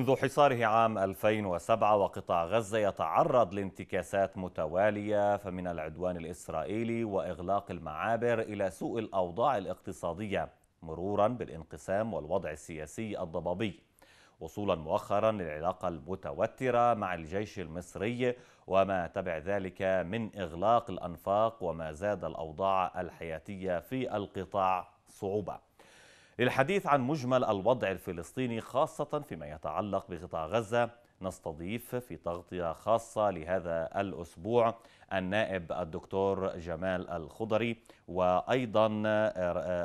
منذ حصاره عام 2007 وقطاع غزة يتعرض لانتكاسات متوالية فمن العدوان الإسرائيلي وإغلاق المعابر إلى سوء الأوضاع الاقتصادية مرورا بالانقسام والوضع السياسي الضبابي وصولا مؤخرا للعلاقة المتوترة مع الجيش المصري وما تبع ذلك من إغلاق الأنفاق وما زاد الأوضاع الحياتية في القطاع صعوبة للحديث عن مجمل الوضع الفلسطيني خاصة فيما يتعلق بقطاع غزة نستضيف في تغطية خاصة لهذا الأسبوع النائب الدكتور جمال الخضري وأيضا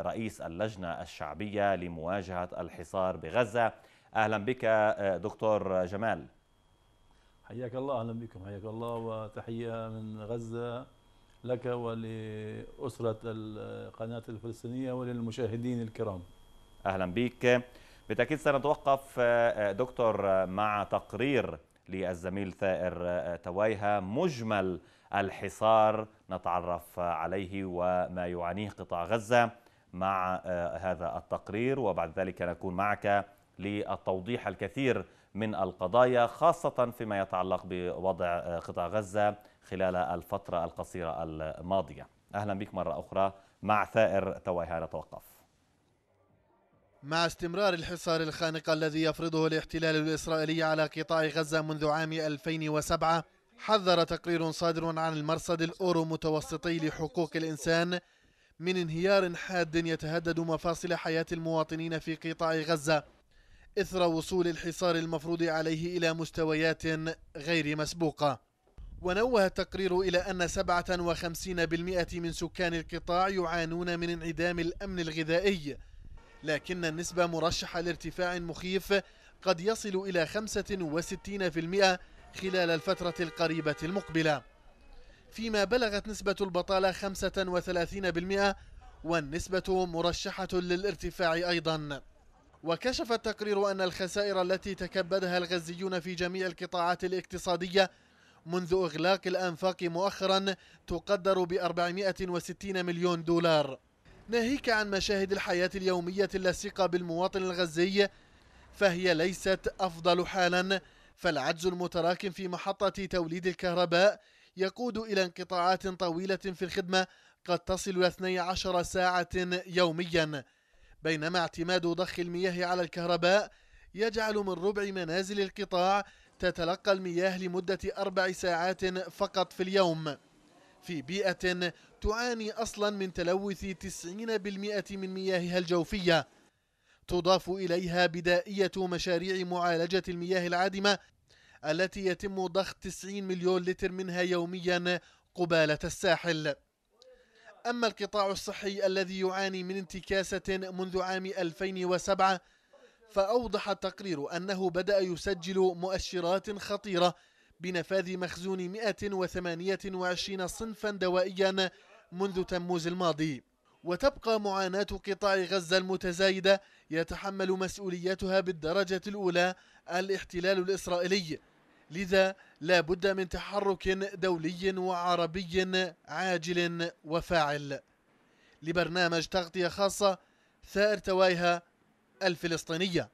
رئيس اللجنة الشعبية لمواجهة الحصار بغزة أهلا بك دكتور جمال حياك الله أهلا بكم حياك الله وتحية من غزة لك ولأسرة القناة الفلسطينية وللمشاهدين الكرام أهلا بك بالتأكيد سنتوقف آه، آه، دكتور آه، مع تقرير للزميل ثائر توايها مجمل الحصار نتعرف عليه وما يعانيه قطاع غزة مع هذا التقرير وبعد ذلك نكون معك للتوضيح الكثير من القضايا خاصة فيما يتعلق بوضع قطاع غزة خلال الفترة القصيرة الماضية أهلا بك مرة أخرى مع ثائر توايها نتوقف مع استمرار الحصار الخانق الذي يفرضه الاحتلال الإسرائيلي على قطاع غزة منذ عام 2007 حذر تقرير صادر عن المرصد الأورو متوسطي لحقوق الإنسان من انهيار حاد يتهدد مفاصل حياة المواطنين في قطاع غزة إثر وصول الحصار المفروض عليه إلى مستويات غير مسبوقة ونوه التقرير إلى أن 57% من سكان القطاع يعانون من انعدام الأمن الغذائي لكن النسبة مرشحة لارتفاع مخيف قد يصل إلى 65% خلال الفترة القريبة المقبلة فيما بلغت نسبة البطالة 35% والنسبة مرشحة للارتفاع أيضا وكشف التقرير أن الخسائر التي تكبدها الغزيون في جميع القطاعات الاقتصادية منذ إغلاق الأنفاق مؤخرا تقدر ب 460 مليون دولار ناهيك عن مشاهد الحياة اليومية اللاصقة بالمواطن الغزي فهي ليست أفضل حالا فالعجز المتراكم في محطة توليد الكهرباء يقود إلى انقطاعات طويلة في الخدمة قد تصل إلى 12 ساعة يوميا بينما اعتماد ضخ المياه على الكهرباء يجعل من ربع منازل القطاع تتلقى المياه لمدة أربع ساعات فقط في اليوم في بيئة تعاني أصلا من تلوث 90% من مياهها الجوفية تضاف إليها بدائية مشاريع معالجة المياه العادمة التي يتم ضخ 90 مليون لتر منها يوميا قبالة الساحل أما القطاع الصحي الذي يعاني من انتكاسة منذ عام 2007 فأوضح التقرير أنه بدأ يسجل مؤشرات خطيرة بنفاذ مخزون 128 صنفا دوائيا منذ تموز الماضي وتبقى معاناة قطاع غزة المتزايدة يتحمل مسؤوليتها بالدرجة الأولى الاحتلال الإسرائيلي لذا لا بد من تحرك دولي وعربي عاجل وفاعل لبرنامج تغطية خاصة ثائر توايها الفلسطينية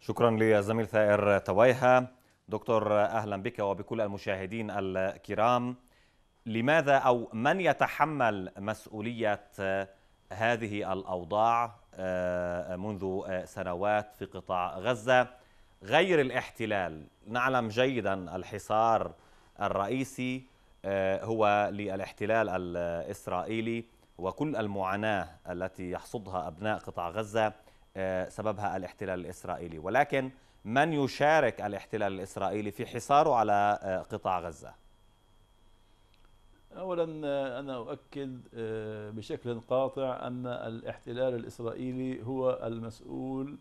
شكرا للزميل ثائر توايها دكتور أهلا بك وبكل المشاهدين الكرام لماذا أو من يتحمل مسؤولية هذه الأوضاع آه، منذ آه، سنوات في قطاع غزة غير الاحتلال نعلم جيدا الحصار الرئيسي آه، هو للاحتلال الإسرائيلي وكل المعاناة التي يحصدها أبناء قطاع غزة سببها الاحتلال الإسرائيلي ولكن من يشارك الاحتلال الإسرائيلي في حصاره على آه، قطاع غزة أولا آه، أنا أؤكد آه، بشكل قاطع أن الاحتلال الإسرائيلي هو المسؤول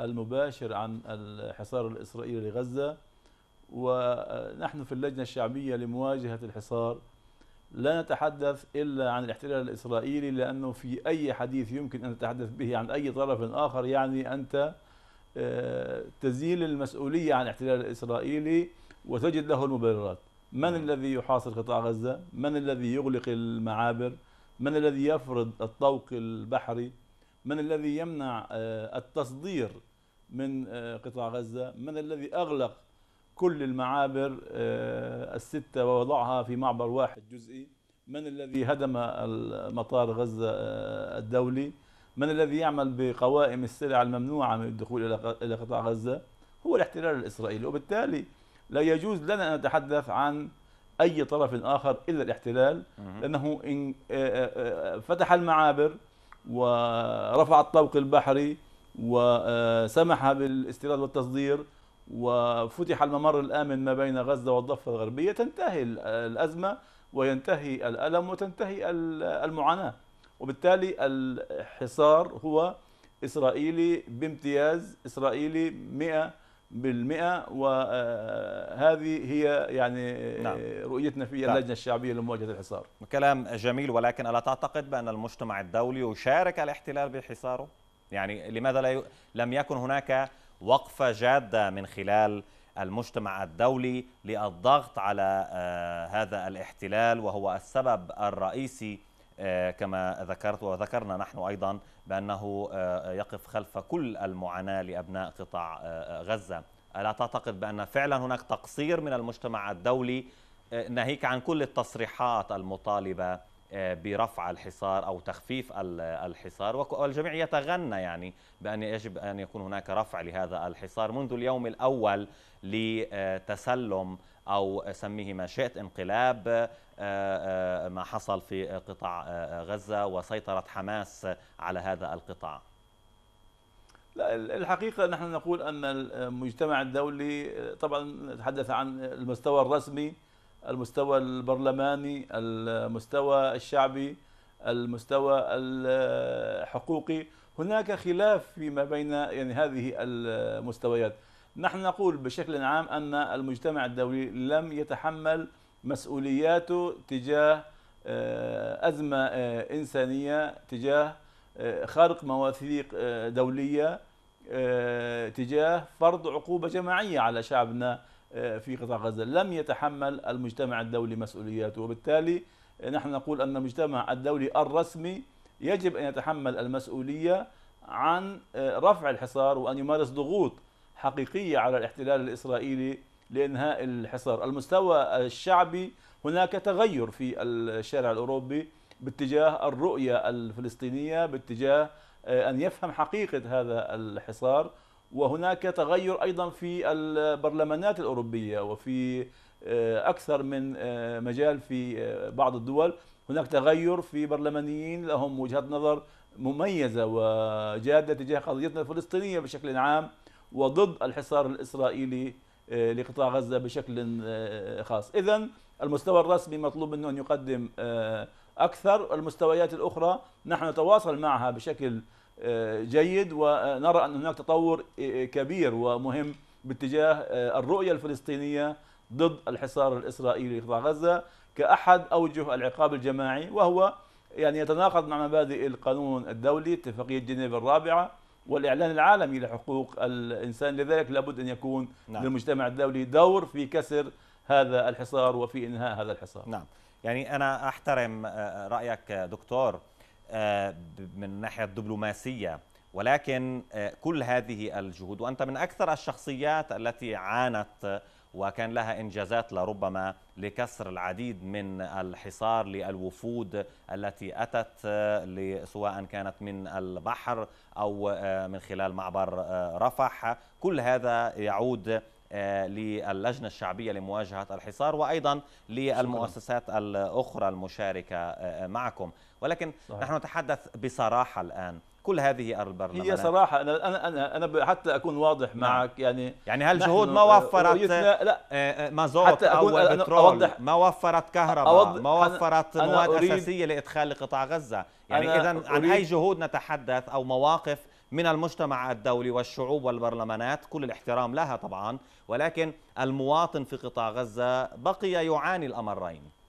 المباشر عن الحصار الإسرائيلي لغزة ونحن في اللجنة الشعبية لمواجهة الحصار لا نتحدث إلا عن الاحتلال الإسرائيلي لأنه في أي حديث يمكن أن نتحدث به عن أي طرف آخر يعني أنت تزيل المسؤولية عن الاحتلال الإسرائيلي وتجد له المبررات من نعم. الذي يحاصر قطاع غزة من الذي يغلق المعابر من الذي يفرض الطوق البحري من الذي يمنع آه، التصدير من آه، قطاع غزة من الذي أغلق كل المعابر آه، الستة ووضعها في معبر واحد جزئي من الذي هدم مطار غزة الدولي من الذي يعمل بقوائم السلع الممنوعة من الدخول إلى قطاع غزة هو الاحتلال الإسرائيلي وبالتالي لا يجوز لنا أن نتحدث عن أي طرف آخر إلا الاحتلال لأنه إن فتح المعابر ورفع الطوق البحري وسمح بالاستيراد والتصدير وفتح الممر الآمن ما بين غزة والضفة الغربية تنتهي الأزمة وينتهي الألم وتنتهي المعاناة وبالتالي الحصار هو إسرائيلي بامتياز إسرائيلي 100% وهذه هي يعني نعم. رؤيتنا في نعم. اللجنة نعم. الشعبية لمواجهة الحصار كلام جميل ولكن ألا تعتقد بأن المجتمع الدولي يشارك الاحتلال بحصاره؟ يعني لماذا لا ي... لم يكن هناك وقفة جادة من خلال المجتمع الدولي للضغط على آه، هذا الاحتلال وهو السبب الرئيسي آه، كما ذكرت وذكرنا نحن أيضا بأنه آه، يقف خلف كل المعاناة لأبناء قطاع آه، غزة ألا تعتقد بأن فعلا هناك تقصير من المجتمع الدولي ناهيك عن كل التصريحات المطالبة برفع الحصار او تخفيف الحصار والجميع يتغنى يعني بان يجب ان يكون هناك رفع لهذا الحصار منذ اليوم الاول لتسلم او سميه ما شئت انقلاب آه، آه، ما حصل في قطاع آه، غزة وسيطرة حماس على هذا القطاع لا الحقيقة نحن نقول أن المجتمع الدولي طبعا تحدث عن المستوى الرسمي المستوى البرلماني المستوى الشعبي المستوى الحقوقي هناك خلاف فيما بين يعني هذه المستويات نحن نقول بشكل عام أن المجتمع الدولي لم يتحمل مسؤولياته تجاه آه، أزمة آه، إنسانية تجاه آه، خرق مواثيق دولية تجاه فرض عقوبة جماعية على شعبنا في قطاع غزة لم يتحمل المجتمع الدولي مسؤولياته وبالتالي نحن نقول أن المجتمع الدولي الرسمي يجب أن يتحمل المسؤولية عن رفع الحصار وأن يمارس ضغوط حقيقية على الاحتلال الإسرائيلي لإنهاء الحصار المستوى الشعبي هناك تغير في الشارع الأوروبي باتجاه الرؤية الفلسطينية باتجاه آه، أن يفهم حقيقة هذا الحصار وهناك تغير أيضا في البرلمانات الأوروبية وفي آه، أكثر من آه، مجال في بعض الدول هناك تغير في برلمانيين لهم وجهة نظر مميزة وجادة تجاه قضيتنا الفلسطينية بشكل عام وضد الحصار الإسرائيلي آه، لقطاع غزة بشكل آه، خاص إذا المستوى الرسمي مطلوب منه أن يقدم آه، أكثر المستويات الأخرى نحن نتواصل معها بشكل جيد ونرى أن هناك تطور كبير ومهم باتجاه الرؤية الفلسطينية ضد الحصار الإسرائيلي لقطاع غزة كأحد أوجه العقاب الجماعي وهو يعني يتناقض مع مبادئ القانون الدولي اتفاقية جنيف الرابعة والإعلان العالمي لحقوق الإنسان لذلك لابد أن يكون نعم. للمجتمع الدولي دور في كسر هذا الحصار وفي إنهاء هذا الحصار نعم يعني أنا أحترم آه، رأيك آه، دكتور آه، من ناحية الدبلوماسية ولكن كل هذه الجهود وأنت من أكثر الشخصيات التي عانت وكان لها إنجازات لربما لكسر العديد من الحصار للوفود التي أتت آه، سواء كانت من البحر أو آه، من خلال معبر آه، رفح كل هذا يعود للجنة الشعبية لمواجهة الحصار وأيضا للمؤسسات الأخرى المشاركة معكم ولكن صحيح. نحن نتحدث بصراحة الآن كل هذه البرلمانات هي صراحه انا انا انا حتى اكون واضح نعم. معك يعني يعني هل جهود ما وفرت لا آه، آه، مازوت حتى أكون او بترول ما وفرت كهرباء ما وفرت أنا مواد أريد اساسيه لادخال لقطاع غزه يعني اذا عن اي جهود نتحدث او مواقف من المجتمع الدولي والشعوب والبرلمانات كل الاحترام لها طبعا ولكن المواطن في قطاع غزه بقي يعاني الامرين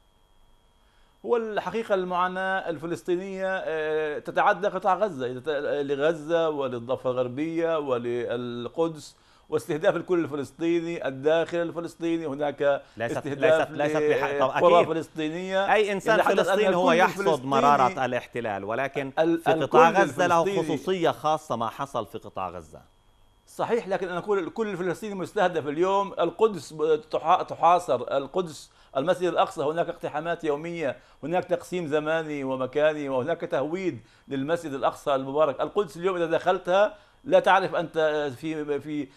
هو الحقيقة المعاناة الفلسطينية آه، تتعدى قطاع غزة آه، لغزة وللضفة الغربية وللقدس واستهداف الكل الفلسطيني الداخل الفلسطيني هناك ليست استهداف ليست ليست قرى فلسطينية أي إنسان يعني فلسطيني هو يحصد مرارة الاحتلال ولكن في قطاع غزة له خصوصية خاصة ما حصل في قطاع غزة صحيح لكن أنا أقول كل الفلسطيني مستهدف اليوم القدس تحاصر القدس المسجد الأقصى هناك اقتحامات يومية هناك تقسيم زماني ومكاني وهناك تهويد للمسجد الأقصى المبارك القدس اليوم إذا دخلتها لا تعرف انت في في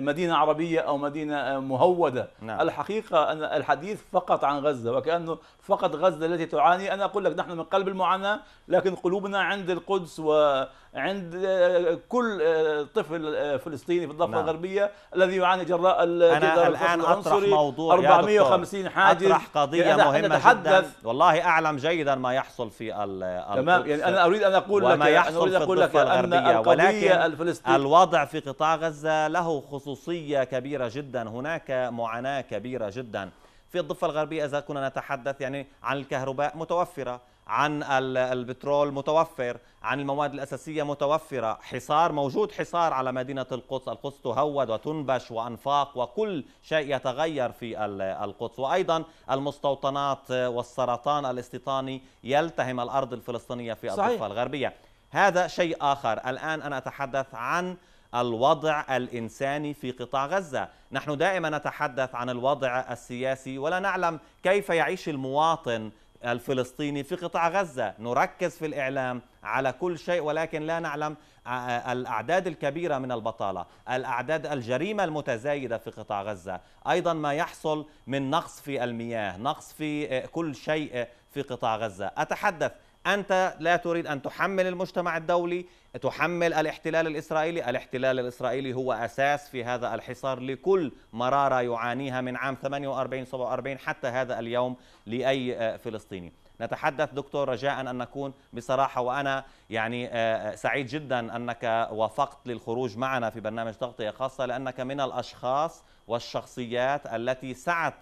مدينه عربيه او مدينه مهوده نعم. الحقيقه ان الحديث فقط عن غزه وكانه فقط غزة التي تعاني أنا أقول لك نحن من قلب المعاناة لكن قلوبنا عند القدس وعند كل طفل فلسطيني في الضفة نعم. الغربية الذي يعاني جراء أنا الآن أطرح موضوع 450 حاجز أطرح قضية يعني مهمة جدا والله أعلم جيدا ما يحصل في القدس تمام يعني أنا أريد أن أقول وما لك وما يعني يحصل أريد أقول في الضفة الغربية ولكن الوضع في قطاع غزة له خصوصية كبيرة جدا هناك معاناة كبيرة جدا في الضفة الغربية إذا كنا نتحدث يعني عن الكهرباء متوفرة عن البترول متوفر عن المواد الأساسية متوفرة حصار موجود حصار على مدينة القدس القدس تهود وتنبش وأنفاق وكل شيء يتغير في القدس وأيضا المستوطنات والسرطان الاستيطاني يلتهم الأرض الفلسطينية في الضفة الغربية هذا شيء آخر الآن أنا أتحدث عن الوضع الإنساني في قطاع غزة نحن دائما نتحدث عن الوضع السياسي ولا نعلم كيف يعيش المواطن الفلسطيني في قطاع غزة نركز في الإعلام على كل شيء ولكن لا نعلم الأعداد الكبيرة من البطالة الأعداد الجريمة المتزايدة في قطاع غزة أيضا ما يحصل من نقص في المياه نقص في كل شيء في قطاع غزة أتحدث أنت لا تريد أن تحمل المجتمع الدولي تحمل الاحتلال الإسرائيلي الاحتلال الإسرائيلي هو أساس في هذا الحصار لكل مرارة يعانيها من عام 48-47 حتى هذا اليوم لأي آه، فلسطيني نتحدث دكتور رجاء أن نكون بصراحة وأنا يعني آه، آه، سعيد جدا أنك وافقت للخروج معنا في برنامج تغطية خاصة لأنك من الأشخاص والشخصيات التي سعت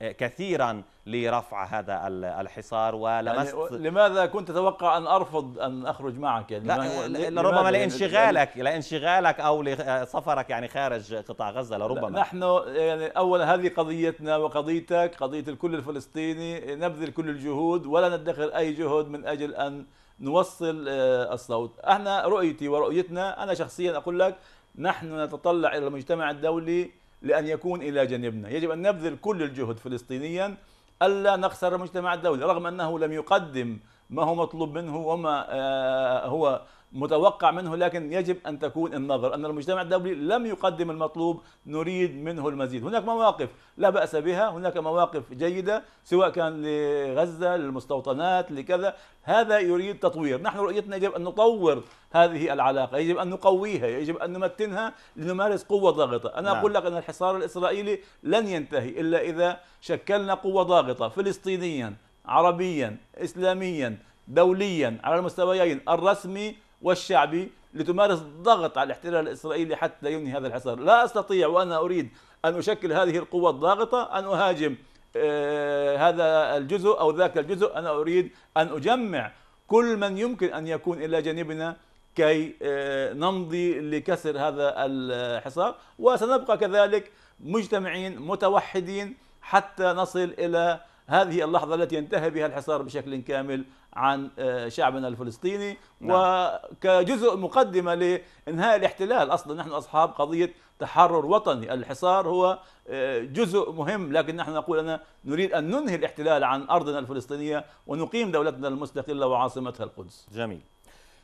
كثيرا لرفع هذا الحصار ولمست يعني لماذا كنت تتوقع ان ارفض ان اخرج معك يعني لا لربما لانشغالك لانشغالك او لسفرك يعني خارج قطاع غزه لربما نحن يعني اولا هذه قضيتنا وقضيتك قضيه الكل الفلسطيني نبذل كل الجهود ولا ندخر اي جهد من اجل ان نوصل آه، الصوت احنا رؤيتي ورؤيتنا انا شخصيا اقول لك نحن نتطلع الى المجتمع الدولي لأن يكون إلى جانبنا يجب أن نبذل كل الجهد فلسطينيا ألا نخسر مجتمع الدولي رغم أنه لم يقدم ما هو مطلوب منه وما آه، هو متوقع منه لكن يجب أن تكون النظر أن المجتمع الدولي لم يقدم المطلوب نريد منه المزيد هناك مواقف لا بأس بها هناك مواقف جيدة سواء كان لغزة للمستوطنات لكذا هذا يريد تطوير نحن رؤيتنا يجب أن نطور هذه العلاقة يجب أن نقويها يجب أن نمتنها لنمارس قوة ضاغطة أنا نعم. أقول لك أن الحصار الإسرائيلي لن ينتهي إلا إذا شكلنا قوة ضاغطة فلسطينيا عربيا إسلاميا دوليا على المستويين الرسمي والشعبي لتمارس ضغط على الاحتلال الإسرائيلي حتى ينهي هذا الحصار لا أستطيع وأنا أريد أن أشكل هذه القوة الضاغطة أن أهاجم آه، هذا الجزء أو ذاك الجزء أنا أريد أن أجمع كل من يمكن أن يكون إلى جانبنا كي آه، نمضي لكسر هذا الحصار وسنبقى كذلك مجتمعين متوحدين حتى نصل إلى هذه اللحظة التي ينتهي بها الحصار بشكل كامل عن آه، شعبنا الفلسطيني نعم. وكجزء مقدمة لإنهاء الاحتلال أصلا نحن أصحاب قضية تحرر وطني الحصار هو آه، جزء مهم لكن نحن نقول أنا نريد أن ننهي الاحتلال عن أرضنا الفلسطينية ونقيم دولتنا المستقلة وعاصمتها القدس جميل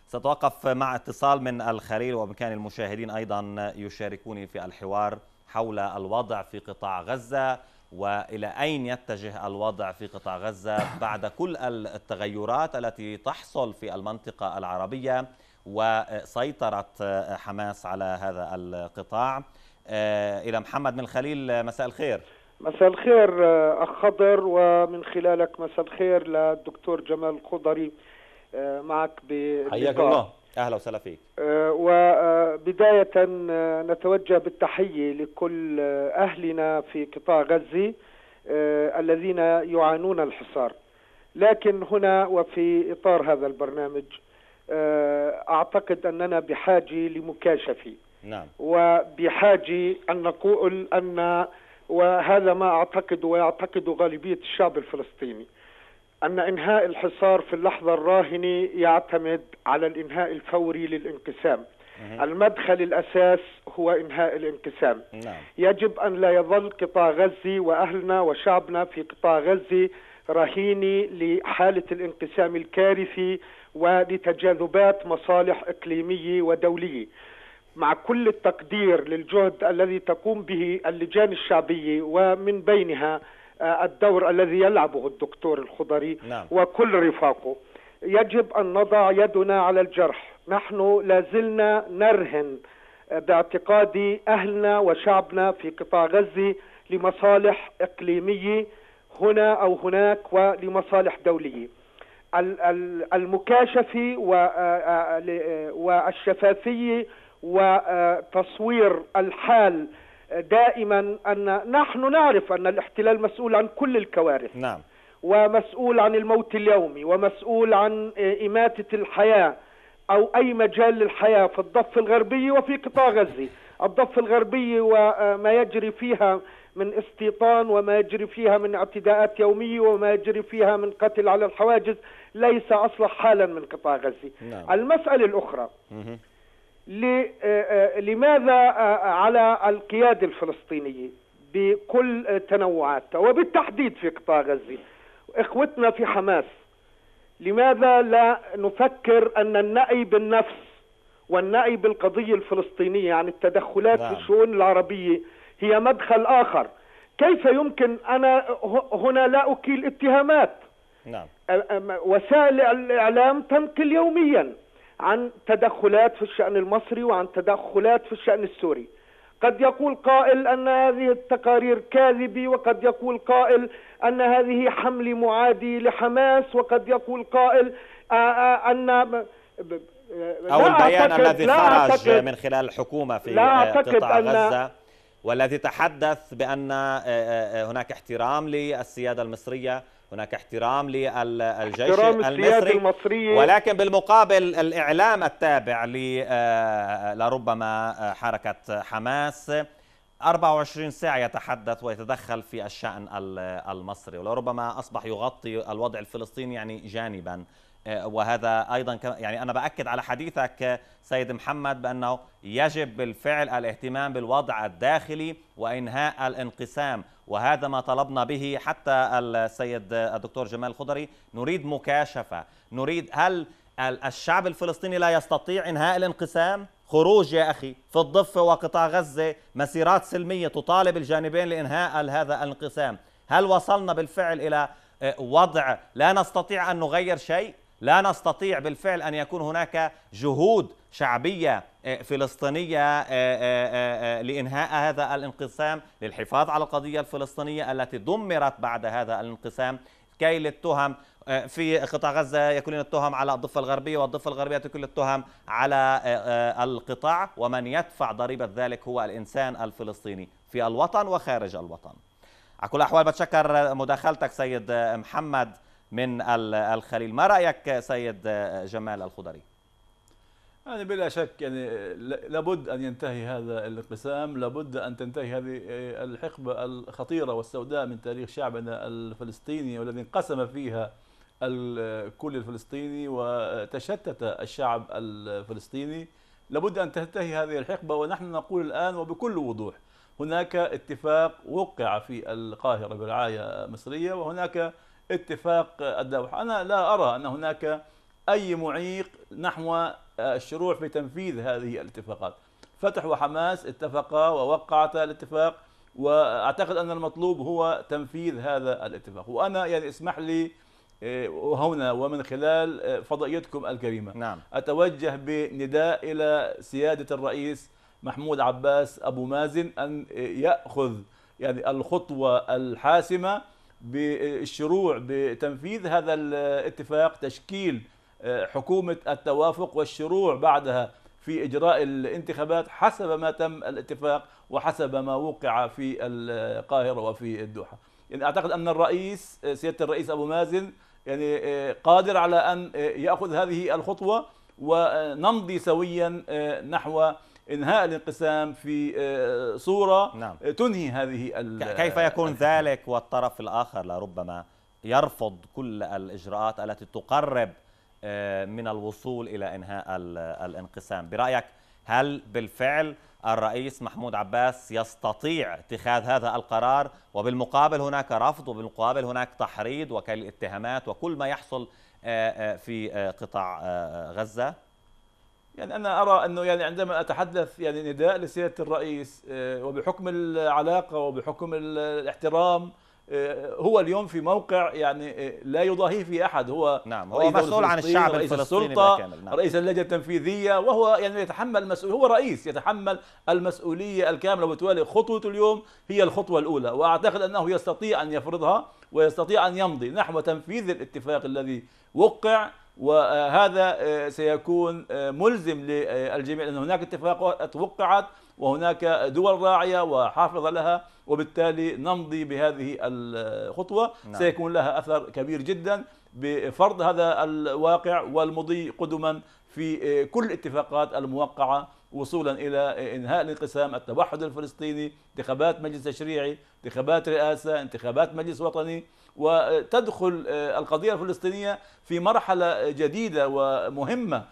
سأتوقف مع اتصال من الخليل وبإمكان المشاهدين أيضا يشاركوني في الحوار حول الوضع في قطاع غزة والى اين يتجه الوضع في قطاع غزه بعد كل التغيرات التي تحصل في المنطقه العربيه وسيطره حماس على هذا القطاع آه، الى محمد من الخليل مساء الخير مساء الخير آه، اخ خضر ومن خلالك مساء الخير للدكتور جمال الخضري آه، معك حياك الله اهلا وسهلا فيك أه، وبدايه أه، أه، نتوجه بالتحيه لكل اهلنا في قطاع غزه الذين يعانون الحصار لكن هنا وفي اطار هذا البرنامج اعتقد اننا بحاجه لمكاشفه نعم وبحاجه ان نقول ان وهذا ما اعتقد ويعتقد غالبيه الشعب الفلسطيني أن إنهاء الحصار في اللحظة الراهنة يعتمد على الإنهاء الفوري للانقسام المدخل الأساس هو إنهاء الانقسام نعم. يجب أن لا يظل قطاع غزة وأهلنا وشعبنا في قطاع غزة رهينة لحالة الانقسام الكارثي ولتجاذبات مصالح إقليمية ودولية مع كل التقدير للجهد الذي تقوم به اللجان الشعبية ومن بينها آه، الدور الذي يلعبه الدكتور الخضري نعم. وكل رفاقه يجب أن نضع يدنا على الجرح نحن لازلنا نرهن آه، باعتقادي أهلنا وشعبنا في قطاع غزة لمصالح إقليمية هنا أو هناك ولمصالح دولية المكاشفة آه، والشفافية وتصوير الحال دائما أن نحن نعرف أن الاحتلال مسؤول عن كل الكوارث نعم. ومسؤول عن الموت اليومي ومسؤول عن آه، إماتة الحياة أو أي مجال للحياة في الضفة الغربية وفي قطاع غزة الضفة الغربية آه، وما يجري فيها من استيطان وما يجري فيها من اعتداءات يومية وما يجري فيها من قتل على الحواجز ليس أصلح حالا من قطاع غزة نعم. المسألة الأخرى مه. آه، آه، لماذا آه، على القيادة الفلسطينية بكل تنوعاتها وبالتحديد في قطاع غزة إخوتنا في حماس لماذا لا نفكر أن النأي بالنفس والنأي بالقضية الفلسطينية عن التدخلات في نعم. الشؤون العربية هي مدخل آخر كيف يمكن أنا هنا لا أكيل اتهامات نعم. وسائل الإعلام تنقل يوميا عن تدخلات في الشأن المصري وعن تدخلات في الشأن السوري قد يقول قائل أن هذه التقارير كاذبة وقد يقول قائل أن هذه حملة معادي لحماس وقد يقول قائل أن أو البيان الذي خرج من خلال الحكومة في لا أعتقد قطاع غزة والذي تحدث بأن هناك احترام للسيادة المصرية هناك احترام للجيش احترام المصري المصرية ولكن بالمقابل الإعلام التابع آه، لربما حركة حماس 24 ساعة يتحدث ويتدخل في الشأن المصري ولربما أصبح يغطي الوضع الفلسطيني يعني جانبا آه، وهذا أيضا يعني أنا بأكد على حديثك سيد محمد بأنه يجب بالفعل الاهتمام بالوضع الداخلي وإنهاء الانقسام وهذا ما طلبنا به حتى السيد الدكتور جمال الخضري نريد مكاشفة نريد هل الشعب الفلسطيني لا يستطيع انهاء الانقسام خروج يا أخي في الضفة وقطاع غزة مسيرات سلمية تطالب الجانبين لإنهاء هذا الانقسام هل وصلنا بالفعل إلى آه، وضع لا نستطيع أن نغير شيء لا نستطيع بالفعل أن يكون هناك جهود شعبية آه، فلسطينية آه، آه، لإنهاء هذا الانقسام للحفاظ على القضية الفلسطينية التي دمرت بعد هذا الانقسام كي للتهم في قطاع غزة يكلون التهم على الضفة الغربية والضفة الغربية تكل التهم على القطاع ومن يدفع ضريبة ذلك هو الإنسان الفلسطيني في الوطن وخارج الوطن على كل الأحوال بتشكر مداخلتك سيد محمد من الخليل ما رأيك سيد جمال الخضري يعني بلا شك يعني لابد ان ينتهي هذا الانقسام، لابد ان تنتهي هذه آه، الحقبه الخطيره والسوداء من تاريخ شعبنا الفلسطيني والذي انقسم فيها الكل الفلسطيني وتشتت الشعب الفلسطيني، لابد ان تنتهي هذه الحقبه ونحن نقول الان وبكل وضوح هناك اتفاق وقع في القاهره برعايه مصريه وهناك اتفاق الدوحه، انا لا ارى ان هناك أي معيق نحو آه، الشروع في تنفيذ هذه الاتفاقات فتح وحماس اتفقا ووقعتا الاتفاق واعتقد ان المطلوب هو تنفيذ هذا الاتفاق وانا يعني اسمح لي آه، هنا ومن خلال آه، فضائيتكم الكريمه نعم. اتوجه بنداء الى سياده الرئيس محمود عباس ابو مازن ان ياخذ يعني الخطوه الحاسمه بالشروع بتنفيذ هذا الاتفاق تشكيل حكومة التوافق والشروع بعدها في إجراء الانتخابات حسب ما تم الاتفاق وحسب ما وقع في القاهرة وفي الدوحة يعني أعتقد أن الرئيس سيادة الرئيس أبو مازن يعني آه، قادر على أن آه، يأخذ هذه الخطوة ونمضي سويا آه، نحو انهاء الانقسام في صوره نعم. تنهي هذه كيف يكون ذلك والطرف الاخر لربما يرفض كل الاجراءات التي تقرب آه، من الوصول إلى إنهاء الانقسام برأيك هل بالفعل الرئيس محمود عباس يستطيع اتخاذ هذا القرار وبالمقابل هناك رفض وبالمقابل هناك تحريض وكل الاتهامات وكل ما يحصل آه، آه، في قطاع غزة يعني أنا أرى أنه يعني عندما أتحدث يعني نداء لسيادة الرئيس وبحكم العلاقة وبحكم الاحترام آه، هو اليوم في موقع يعني آه، لا يضاهيه في احد هو نعم هو مسؤول عن الشعب رئيس السلطه نعم. رئيس اللجنه التنفيذيه وهو يعني يتحمل المسؤول هو رئيس يتحمل المسؤوليه الكامله وبالتالي خطوته اليوم هي الخطوه الاولى واعتقد انه يستطيع ان يفرضها ويستطيع ان يمضي نحو تنفيذ الاتفاق الذي وقع وهذا آه، سيكون ملزم للجميع لان هناك اتفاقات وقعت وهناك دول راعيه وحافظه لها وبالتالي نمضي بهذه الخطوة نعم. سيكون لها أثر كبير جدا بفرض هذا الواقع والمضي قدما في كل الاتفاقات الموقعة وصولا إلى إنهاء الانقسام التوحد الفلسطيني انتخابات مجلس تشريعي انتخابات رئاسة انتخابات مجلس وطني وتدخل القضية الفلسطينية في مرحلة جديدة ومهمة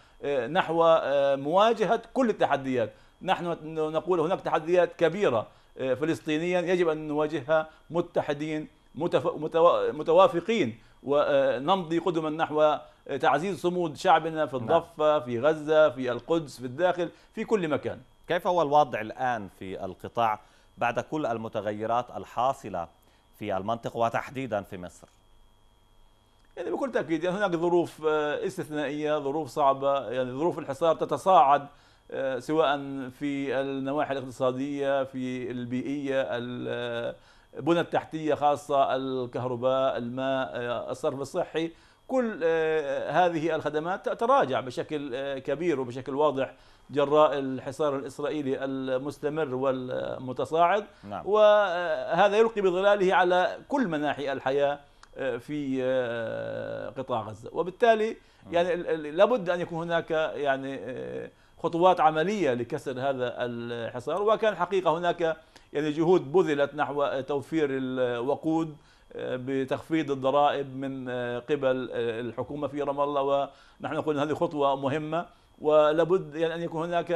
نحو مواجهة كل التحديات نحن نقول هناك تحديات كبيرة آه، فلسطينيا يجب أن نواجهها متحدين متوافقين ونمضي قدما نحو آه، تعزيز صمود شعبنا في نعم. الضفة في غزة في القدس في الداخل في كل مكان كيف هو الوضع الآن في القطاع بعد كل المتغيرات الحاصلة في المنطقة وتحديدا في مصر يعني بكل تأكيد يعني هناك ظروف آه، استثنائية ظروف صعبة يعني ظروف الحصار تتصاعد آه، سواء في النواحي الاقتصادية في البيئية البنى آه، التحتية خاصة الكهرباء الماء آه، الصرف الصحي كل هذه الخدمات تتراجع بشكل كبير وبشكل واضح جراء الحصار الإسرائيلي المستمر والمتصاعد نعم. وهذا يلقي بظلاله على كل مناحي الحياة في قطاع غزة وبالتالي نعم. يعني لابد أن يكون هناك يعني خطوات عمليه لكسر هذا الحصار وكان حقيقه هناك يعني جهود بذلت نحو توفير الوقود آه، بتخفيض الضرائب من آه، قبل آه، الحكومه في رام الله ونحن نقول هذه خطوه مهمه ولابد يعني ان يكون هناك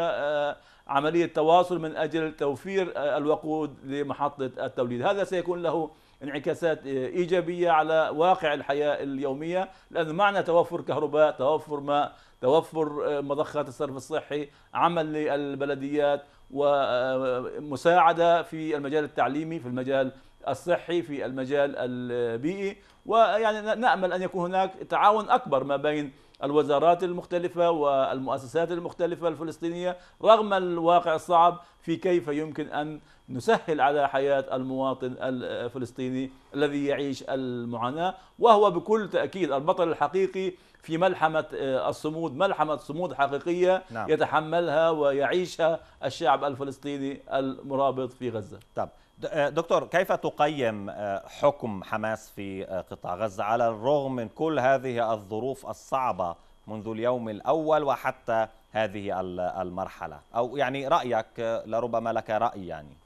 عمليه تواصل من اجل توفير الوقود لمحطه التوليد هذا سيكون له انعكاسات إيجابية على واقع الحياة اليومية لأن معنى توفر كهرباء توفر ماء توفر آه، مضخات الصرف الصحي عمل للبلديات ومساعدة آه، في المجال التعليمي في المجال الصحي في المجال البيئي ويعني نأمل أن يكون هناك تعاون أكبر ما بين الوزارات المختلفة والمؤسسات المختلفة الفلسطينية رغم الواقع الصعب في كيف يمكن أن نسهل على حياة المواطن الفلسطيني الذي يعيش المعاناة وهو بكل تأكيد البطل الحقيقي في ملحمة آه، الصمود ملحمة صمود حقيقية نعم. يتحملها ويعيشها الشعب الفلسطيني المرابط في غزة طب آه، دكتور كيف تقيم آه، حكم حماس في قطاع غزة على الرغم من كل هذه الظروف الصعبة منذ اليوم الأول وحتى هذه المرحلة أو يعني رأيك لربما لك رأي يعني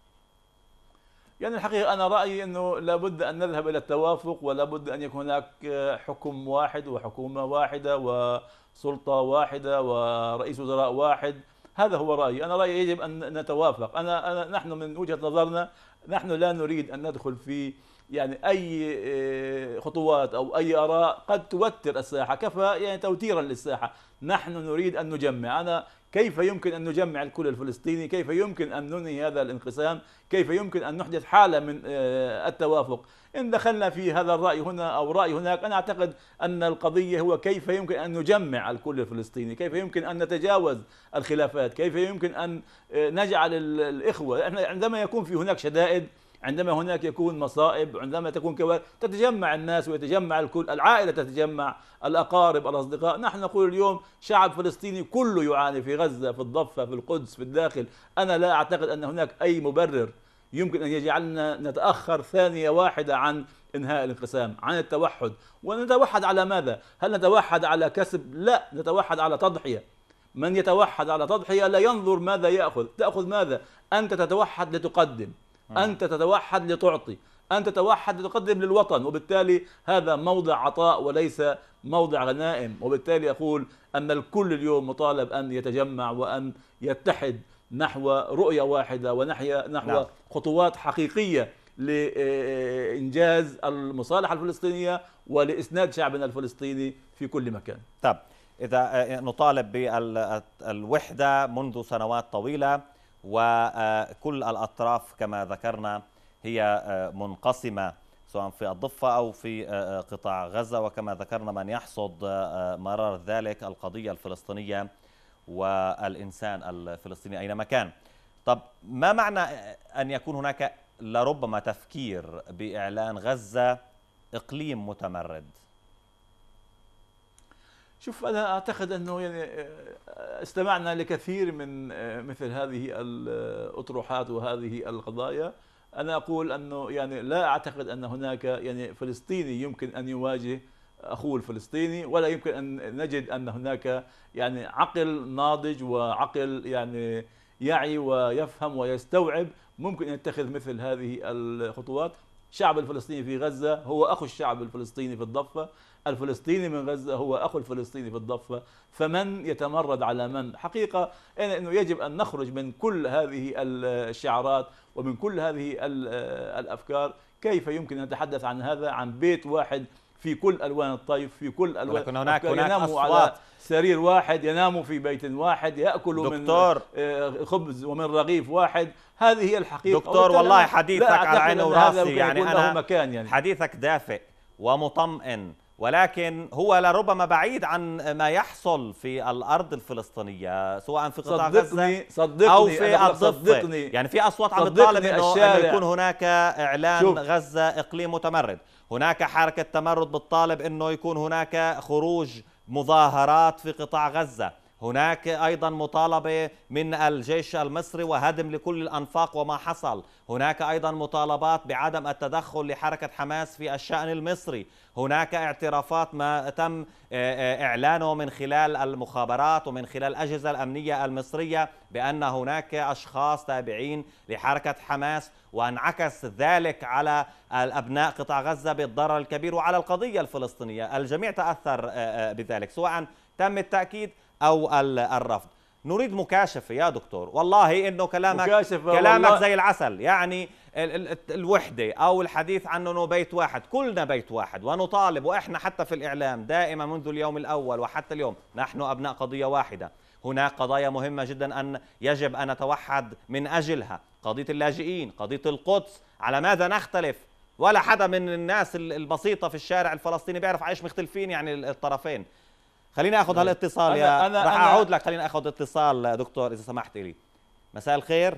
يعني الحقيقة أنا رأيي أنه لابد أن نذهب إلى التوافق ولابد أن يكون هناك حكم واحد وحكومة واحدة وسلطة واحدة ورئيس وزراء واحد هذا هو رأيي أنا رأيي يجب أن نتوافق أنا, أنا نحن من وجهة نظرنا نحن لا نريد أن ندخل في يعني أي آه، خطوات أو أي آراء قد توتر الساحة كفى يعني توتيرا للساحة نحن نريد أن نجمع أنا كيف يمكن أن نجمع الكل الفلسطيني كيف يمكن أن ننهي هذا الانقسام كيف يمكن أن نحدث حالة من آه، التوافق إن دخلنا في هذا الرأي هنا أو رأي هناك أنا أعتقد أن القضية هو كيف يمكن أن نجمع الكل الفلسطيني كيف يمكن أن نتجاوز الخلافات كيف يمكن أن آه، نجعل الإخوة عندما يكون في هناك شدائد عندما هناك يكون مصائب عندما تكون كوارث تتجمع الناس ويتجمع الكل العائلة تتجمع الأقارب الأصدقاء نحن نقول اليوم شعب فلسطيني كله يعاني في غزة في الضفة في القدس في الداخل أنا لا أعتقد أن هناك أي مبرر يمكن أن يجعلنا نتأخر ثانية واحدة عن انهاء الانقسام عن التوحد ونتوحد على ماذا هل نتوحد على كسب لا نتوحد على تضحية من يتوحد على تضحية لا ينظر ماذا يأخذ تأخذ ماذا أنت تتوحد لتقدم آه. أنت تتوحد لتعطي أن تتوحد لتقدم للوطن وبالتالي هذا موضع عطاء وليس موضع غنائم وبالتالي أقول أن الكل اليوم مطالب أن يتجمع وأن يتحد نحو رؤية واحدة ونحو نحو نعم. خطوات حقيقية لإنجاز المصالحة الفلسطينية ولإسناد شعبنا الفلسطيني في كل مكان طب إذا آه، نطالب بالوحدة منذ سنوات طويلة وكل الأطراف كما ذكرنا هي آه، منقسمة سواء في الضفة أو في آه، آه، قطاع غزة وكما ذكرنا من يحصد مرار ذلك القضية الفلسطينية والإنسان الفلسطيني أينما كان طب ما معنى أن يكون هناك لربما تفكير بإعلان غزة إقليم متمرد؟ شوف انا اعتقد انه يعني آه، استمعنا لكثير من آه، مثل هذه الاطروحات وهذه القضايا انا اقول انه يعني لا اعتقد ان هناك يعني فلسطيني يمكن ان يواجه اخوه الفلسطيني ولا يمكن ان نجد ان هناك يعني عقل ناضج وعقل يعني يعي ويفهم ويستوعب ممكن ان يتخذ مثل هذه الخطوات الشعب الفلسطيني في غزه هو اخو الشعب الفلسطيني في الضفه الفلسطيني من غزة هو أخو الفلسطيني في الضفة فمن يتمرد على من حقيقة أنه يجب أن نخرج من كل هذه الشعارات ومن كل هذه الأفكار كيف يمكن أن نتحدث عن هذا عن بيت واحد في كل الوان الطيف في كل الوان لكن هناك هناك يناموا على سرير واحد يناموا في بيت واحد ياكلوا دكتور. من آه، خبز ومن رغيف واحد هذه هي الحقيقه دكتور والله حديثك على عيني وراسي يعني انا مكان يعني. حديثك دافئ ومطمئن ولكن هو لربما بعيد عن ما يحصل في الارض الفلسطينيه سواء في قطاع صدقني غزه صدقني او في الضفه يعني في اصوات عم تطالب انه, إنه يكون هناك اعلان شوف. غزه اقليم متمرد هناك حركه تمرد بتطالب انه يكون هناك خروج مظاهرات في قطاع غزه هناك أيضا مطالبة من الجيش المصري وهدم لكل الأنفاق وما حصل هناك أيضا مطالبات بعدم التدخل لحركة حماس في الشأن المصري هناك اعترافات ما تم آه، آه، إعلانه من خلال المخابرات ومن خلال الأجهزة الأمنية المصرية بأن هناك أشخاص تابعين لحركة حماس وانعكس ذلك على الأبناء قطاع غزة بالضرر الكبير وعلى القضية الفلسطينية الجميع تأثر آه، بذلك سواء تم التأكيد او الرفض نريد مكاشفه يا دكتور والله انه كلامك مكاشفة كلامك زي العسل يعني الوحده او الحديث عن انه بيت واحد كلنا بيت واحد ونطالب واحنا حتى في الاعلام دائما منذ اليوم الاول وحتى اليوم نحن ابناء قضيه واحده هناك قضايا مهمه جدا ان يجب ان نتوحد من اجلها قضيه اللاجئين قضيه القدس على ماذا نختلف ولا حدا من الناس البسيطه في الشارع الفلسطيني بيعرف عايش مختلفين يعني الطرفين خليني اخذ هالاتصال يا أنا رح أنا اعود لك خليني اخذ اتصال دكتور اذا سمحت لي مساء الخير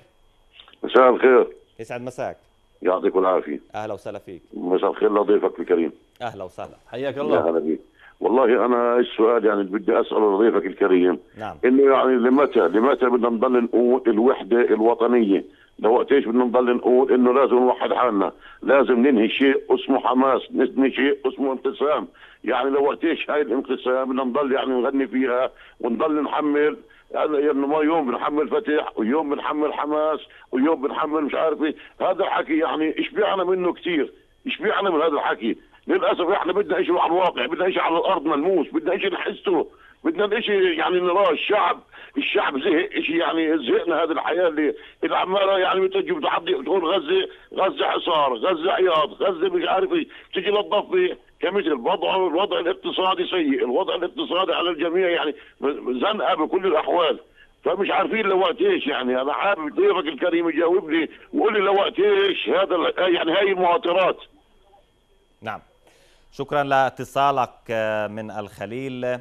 مساء الخير يسعد مساك يعطيكم العافيه اهلا وسهلا فيك مساء الخير لضيفك الكريم اهلا وسهلا حياك الله يا هلا بيك والله انا السؤال يعني بدي اساله لضيفك الكريم نعم انه يعني لمتى لمتى بدنا نضل نقول الوحده الوطنيه لوقت ايش بدنا نضل نقول انه لازم نوحد حالنا لازم ننهي شيء اسمه حماس ننهي شيء اسمه انقسام يعني لوقت ايش هاي الانقسام بدنا نضل يعني نغني فيها ونضل نحمل يعني ما يوم بنحمل فتح ويوم بنحمل حماس ويوم بنحمل مش عارف ايه هذا الحكي يعني اشبعنا منه كثير اشبعنا من هذا الحكي للاسف احنا بدنا شيء على الواقع بدنا شيء على الارض ملموس بدنا شيء نحسه بدنا شيء يعني نراه الشعب الشعب زهق شيء يعني زهقنا هذه الحياه اللي العماره يعني بتجي بتعضي بتقول غزه غزه حصار غزه عياض غزه مش عارف ايش تجي للضفه كمثل الوضع الوضع الاقتصادي سيء الوضع الاقتصادي على الجميع يعني زنقه بكل الاحوال فمش عارفين لوقت ايش يعني انا حابب ضيفك الكريم يجاوبني ويقول لي لوقت ايش هذا يعني هاي المعطرات نعم شكرا لاتصالك آه، من الخليل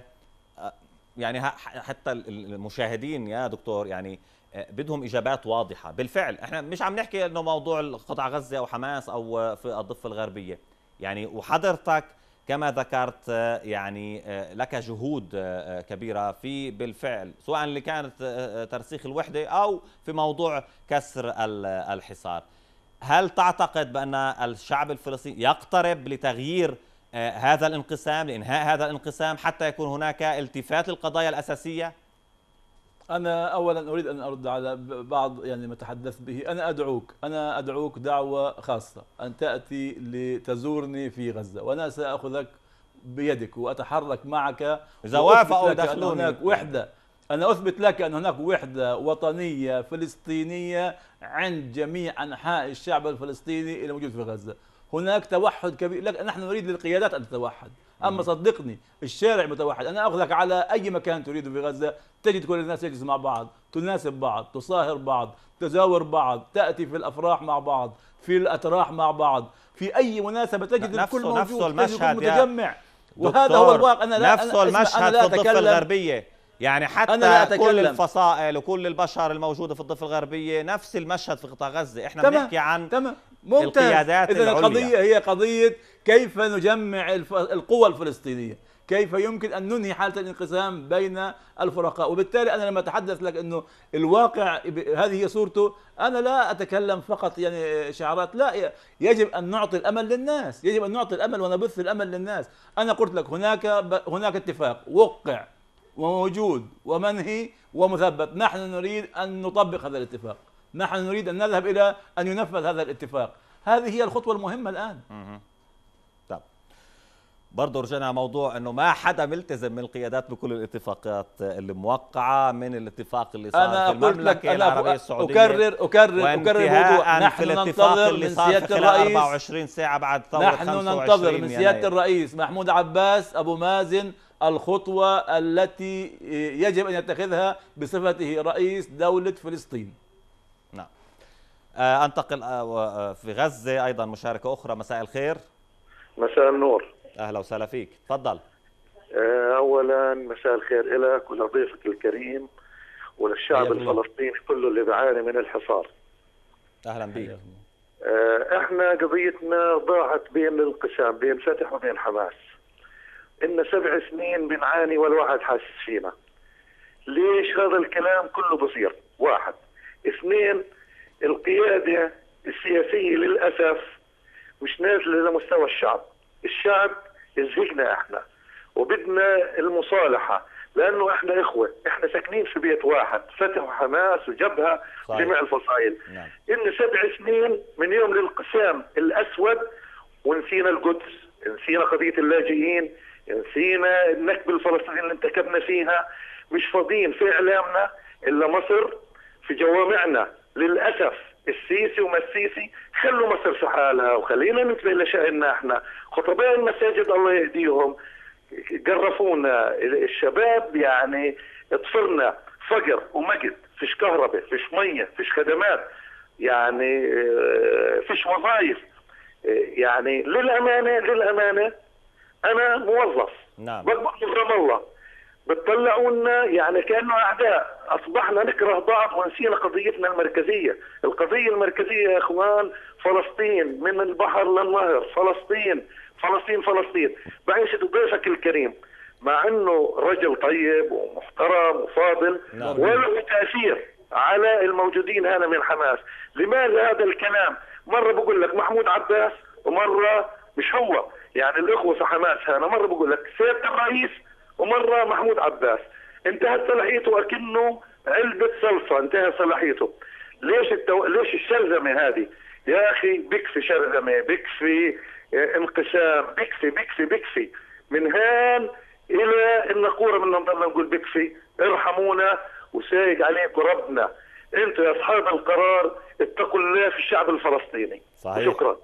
يعني حتى المشاهدين يا دكتور يعني آه، بدهم اجابات واضحه بالفعل احنا مش عم نحكي انه موضوع قطاع غزه او حماس او في الضفه الغربيه يعني وحضرتك كما ذكرت آه، يعني آه، لك جهود كبيرة في بالفعل سواء اللي كانت ترسيخ الوحدة أو في موضوع كسر الحصار هل تعتقد بأن الشعب الفلسطيني يقترب لتغيير آه، هذا الانقسام لإنهاء هذا الانقسام حتى يكون هناك التفات للقضايا الأساسية؟ أنا أولا أريد أن أرد على بعض يعني ما تحدثت به أنا أدعوك أنا أدعوك دعوة خاصة أن تأتي لتزورني في غزة وأنا سأخذك بيدك وأتحرك معك إذا وافقوا دخلوني هناك وحدة أنا أثبت لك أن هناك وحدة وطنية فلسطينية عند جميع أنحاء الشعب الفلسطيني الموجود في غزة هناك توحد كبير لكن نحن نريد للقيادات أن تتوحد أما نعم. صدقني الشارع متوحد أنا أخذك على أي مكان تريده في غزة تجد كل الناس تجلس مع بعض تناسب بعض تصاهر بعض تزاور بعض تأتي في الأفراح مع بعض في الأتراح مع بعض في أي مناسبة تجد نفسه الكل موجود نفسه المشهد متجمع وهذا هو الواقع أنا لا نفسه المشهد أنا لا في الضفة الغربية يعني حتى أنا لا كل الفصائل وكل البشر الموجوده في الضفه الغربيه نفس المشهد في قطاع غزه احنا بنحكي عن تمام. ممتاز القيادات إذا القضية هي قضية كيف نجمع القوى الفلسطينية كيف يمكن أن ننهي حالة الانقسام بين الفرقاء وبالتالي أنا لما أتحدث لك أنه الواقع هذه هي صورته أنا لا أتكلم فقط يعني شعارات لا يجب أن نعطي الأمل للناس يجب أن نعطي الأمل ونبث الأمل للناس أنا قلت لك هناك هناك اتفاق وقع وموجود ومنهي ومثبت نحن نريد أن نطبق هذا الاتفاق نحن نريد أن نذهب إلى أن ينفذ هذا الاتفاق هذه هي الخطوة المهمة الآن طب برضه رجعنا موضوع انه ما حدا ملتزم من القيادات بكل الاتفاقات اللي موقعه من الاتفاق اللي صار أنا في المملكه أنا العربيه السعوديه اكرر اكرر اكرر الموضوع نحن ننتظر من سياده الرئيس 24 ساعه بعد ثوره نحن ننتظر من سياده الرئيس محمود عباس ابو مازن الخطوه التي يجب ان يتخذها بصفته رئيس دوله فلسطين آه، انتقل آه، آه، في غزه ايضا مشاركه اخرى مساء الخير مساء النور اهلا وسهلا فيك تفضل اولا مساء الخير لك ولضيفك الكريم وللشعب الفلسطيني كله اللي بيعاني من الحصار اهلا بك احنا قضيتنا ضاعت بين الانقسام بين فتح وبين حماس إن سبع سنين بنعاني والواحد حاسس فينا ليش هذا الكلام كله بصير واحد اثنين القيادة السياسية للأسف مش نازلة لمستوى الشعب الشعب زهقنا احنا وبدنا المصالحة لأنه احنا إخوة احنا ساكنين في بيت واحد فتح وحماس وجبهة جميع الفصائل نعم. إن سبع سنين من يوم الانقسام الأسود ونسينا القدس نسينا قضية اللاجئين نسينا النكبة الفلسطينية اللي انتكبنا فيها مش فاضيين في إعلامنا إلا مصر في جوامعنا للاسف السيسي وما السيسي خلوا مصر في حالها وخلينا ننتبه لشأننا احنا خطباء المساجد الله يهديهم جرفونا الشباب يعني اطفرنا فقر ومجد فيش كهرباء فيش ميه فيش خدمات يعني آه، فيش وظائف آه، يعني للامانه للامانه انا موظف نعم بقبض رام الله بتطلعونا يعني كانه اعداء اصبحنا نكره بعض ونسينا قضيتنا المركزيه القضيه المركزيه يا اخوان فلسطين من البحر للنهر فلسطين فلسطين فلسطين بعيش ضيفك الكريم مع انه رجل طيب ومحترم وفاضل نعم. وله تاثير على الموجودين هنا من حماس لماذا هذا الكلام مره بقول لك محمود عباس ومره مش هو يعني الاخوه في حماس هنا مره بقول لك سياده الرئيس ومره محمود عباس انتهت صلاحيته اكنه علبه صلصه انتهت صلاحيته ليش التو... ليش الشرذمه هذه؟ يا اخي بكفي شرذمه بكفي آه، انقسام بكفي بكفي بكفي من هان الى النقوره بدنا نضلنا نقول بكفي ارحمونا وسايق عليكم ربنا انتم يا اصحاب القرار اتقوا الله في الشعب الفلسطيني صحيح شكرا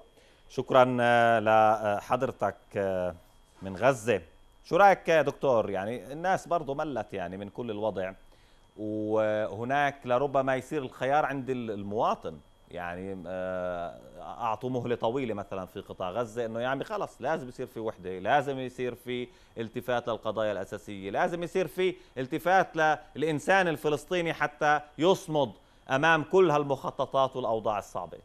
شكرا آه، لحضرتك آه، من غزه شو رايك يا دكتور يعني الناس برضه ملت يعني من كل الوضع وهناك لربما يصير الخيار عند المواطن يعني آه، اعطوا مهله طويله مثلا في قطاع غزه انه يعني خلص لازم يصير في وحده، لازم يصير في التفات للقضايا الاساسيه، لازم يصير في التفات للانسان الفلسطيني حتى يصمد امام كل هالمخططات والاوضاع الصعبه.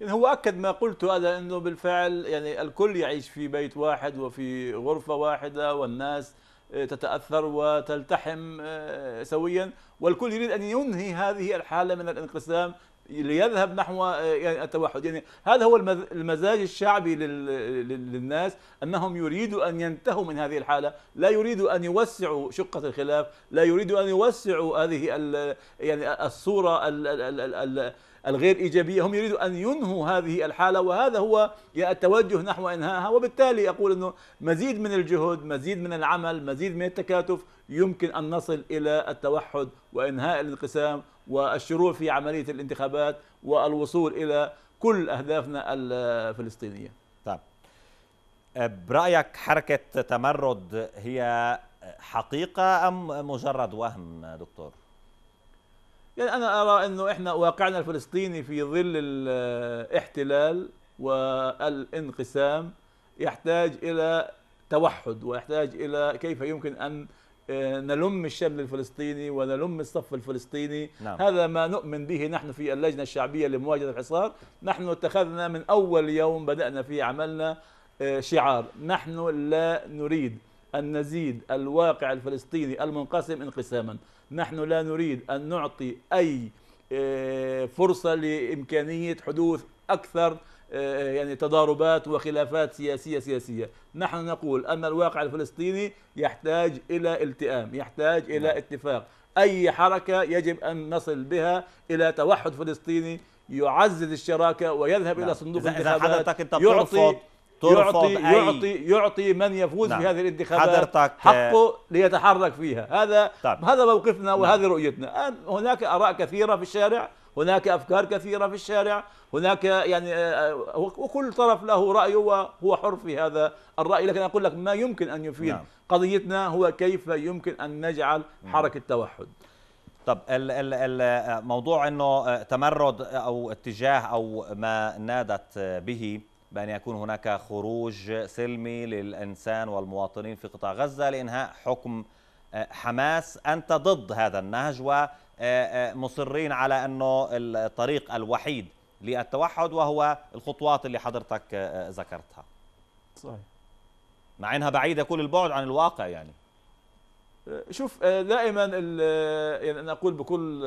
يعني هو أكد ما قلت هذا أنه بالفعل يعني الكل يعيش في بيت واحد وفي غرفة واحدة والناس آه، تتأثر وتلتحم آه، سويا والكل يريد أن ينهي هذه الحالة من الانقسام ليذهب نحو آه، يعني التوحد يعني هذا هو المزاج الشعبي للناس أنهم يريدوا أن ينتهوا من هذه الحالة لا يريدوا أن يوسعوا شقة الخلاف لا يريدوا أن يوسعوا هذه يعني الصورة الغير إيجابية هم يريدوا أن ينهوا هذه الحالة وهذا هو التوجه نحو إنهائها وبالتالي أقول أنه مزيد من الجهد مزيد من العمل مزيد من التكاتف يمكن أن نصل إلى التوحد وإنهاء الانقسام والشروع في عملية الانتخابات والوصول إلى كل أهدافنا الفلسطينية طيب أه، برأيك حركة تمرد هي حقيقة أم مجرد وهم دكتور؟ يعني انا ارى انه احنا واقعنا الفلسطيني في ظل الاحتلال والانقسام يحتاج الى توحد ويحتاج الى كيف يمكن ان آه، نلم الشمل الفلسطيني ونلم الصف الفلسطيني نعم. هذا ما نؤمن به نحن في اللجنة الشعبية لمواجهة الحصار نحن اتخذنا من أول يوم بدأنا في عملنا آه، شعار نحن لا نريد أن نزيد الواقع الفلسطيني المنقسم انقساما نحن لا نريد أن نعطي أي آه، فرصة لإمكانية حدوث أكثر آه، يعني تضاربات وخلافات سياسية سياسية نحن نقول أن الواقع الفلسطيني يحتاج إلى التئام يحتاج إلى نعم. اتفاق أي حركة يجب أن نصل بها إلى توحد فلسطيني يعزز الشراكه ويذهب لا. نعم. الى صندوق الانتخابات يعطي يعطي يعطي يعطي من يفوز نعم. بهذه الانتخابات حضرتك حقه ليتحرك فيها هذا طب. هذا موقفنا نعم. وهذه نعم. رؤيتنا هناك اراء كثيره في الشارع هناك افكار كثيره في الشارع هناك يعني آه، آه، وكل طرف له رايه وهو حر في هذا الراي لكن اقول لك ما يمكن ان يفيد نعم. قضيتنا هو كيف يمكن ان نجعل نعم. حركه توحد طب الموضوع آه، انه تمرد او اتجاه او ما نادت به بأن يكون هناك خروج سلمي للإنسان والمواطنين في قطاع غزة لإنهاء حكم آه، حماس أنت ضد هذا النهج ومصرين آه، آه، على أنه الطريق الوحيد للتوحد وهو الخطوات اللي حضرتك ذكرتها صحيح مع أنها بعيدة كل البعد عن الواقع يعني شوف دائما يعني أنا أقول بكل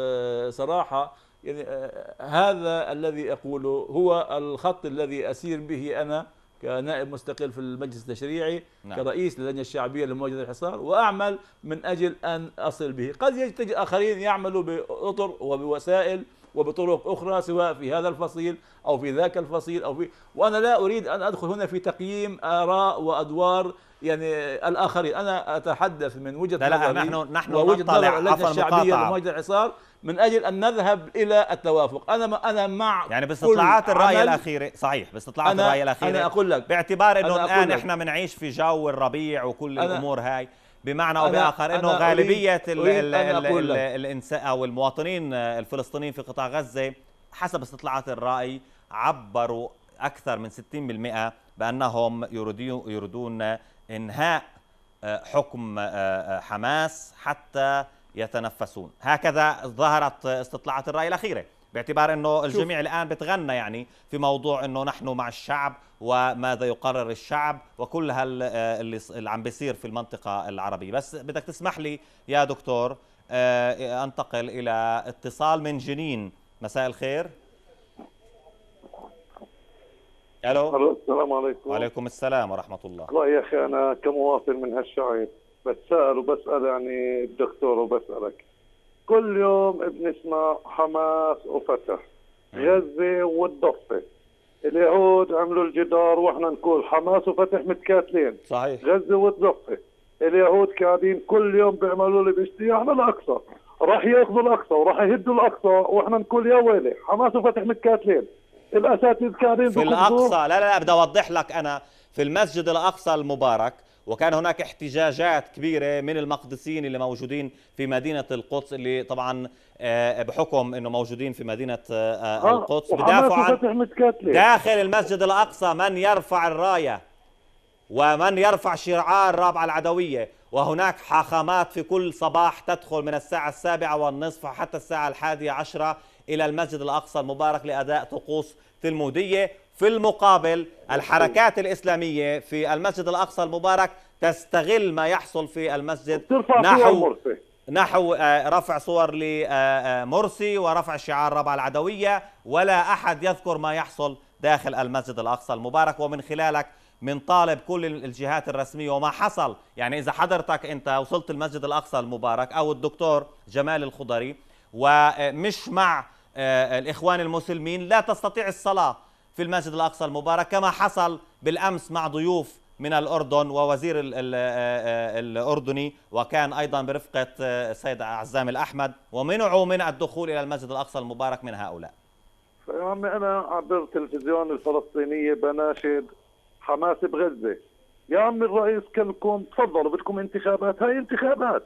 صراحة يعني آه، آه، هذا الذي أقوله هو الخط الذي أسير به أنا كنائب مستقل في المجلس التشريعي نعم. كرئيس للجنة الشعبية لمواجهة الحصار وأعمل من أجل أن أصل به قد يجتج آخرين يعملوا بأطر وبوسائل وبطرق أخرى سواء في هذا الفصيل أو في ذاك الفصيل أو في وأنا لا أريد أن أدخل هنا في تقييم آراء وأدوار يعني الآخرين أنا أتحدث من وجهة نظري نحن نحن ووجهة نظر اللجنة الشعبية لمواجهة الحصار من اجل ان نذهب الى التوافق انا انا مع يعني باستطلاعات الراي الاخيره صحيح باستطلاعات الراي الاخيره انا اقول لك باعتبار انه الان احنا بنعيش في جو الربيع وكل الامور هاي بمعنى او باخر انه غالبيه ال الانسان او المواطنين الفلسطينيين في قطاع غزه حسب استطلاعات الراي عبروا اكثر من 60% بانهم يريدون يريدون انهاء آه، حكم آه، آه، حماس حتى يتنفسون هكذا ظهرت استطلاعات الرأي الأخيرة باعتبار انه الجميع الان بتغنى يعني في موضوع انه نحن مع الشعب وماذا يقرر الشعب وكل هال آه، اللي, اللي عم بيصير في المنطقه العربيه بس بدك تسمح لي يا دكتور آه، انتقل الى اتصال من جنين مساء الخير الو السلام عليكم وعليكم السلام ورحمه الله والله يا اخي انا كمواطن من هالشعب بسال وبسال يعني الدكتور وبسالك كل يوم بنسمع حماس وفتح غزه نعم. والضفه اليهود عملوا الجدار واحنا نقول حماس وفتح متكاتلين صحيح غزه والضفه اليهود قاعدين كل يوم بيعملوا لي باجتياح للاقصى راح ياخذوا الاقصى وراح يهدوا الاقصى واحنا نقول يا ويلي حماس وفتح متكاتلين الاساتذه قاعدين في الاقصى لا لا لا بدي اوضح لك انا في المسجد الاقصى المبارك وكان هناك احتجاجات كبيرة من المقدسيين اللي موجودين في مدينة القدس اللي طبعا آه، بحكم انه موجودين في مدينة آه، آه، القدس بدافعوا عن داخل المسجد الأقصى من يرفع الراية ومن يرفع شعار رابعة العدوية وهناك حاخامات في كل صباح تدخل من الساعة السابعة والنصف حتى الساعة الحادية عشرة إلى المسجد الأقصى المبارك لأداء طقوس تلمودية في المقابل الحركات الإسلامية في المسجد الأقصى المبارك تستغل ما يحصل في المسجد نحو نحو آه، رفع صور لمرسي آه، آه، ورفع شعار ربع العدوية ولا أحد يذكر ما يحصل داخل المسجد الأقصى المبارك ومن خلالك من طالب كل الجهات الرسمية وما حصل يعني إذا حضرتك أنت وصلت المسجد الأقصى المبارك أو الدكتور جمال الخضري ومش مع الإخوان المسلمين لا تستطيع الصلاة في المسجد الأقصى المبارك كما حصل بالأمس مع ضيوف من الأردن ووزير ال ال آه، الأردني وكان أيضا برفقة آه، السيد عزام الأحمد ومنعوا من الدخول إلى المسجد الأقصى المبارك من هؤلاء عمي أنا عبر التلفزيون الفلسطينية بناشد حماس بغزة يا عمي الرئيس لكم تفضلوا بدكم انتخابات هاي انتخابات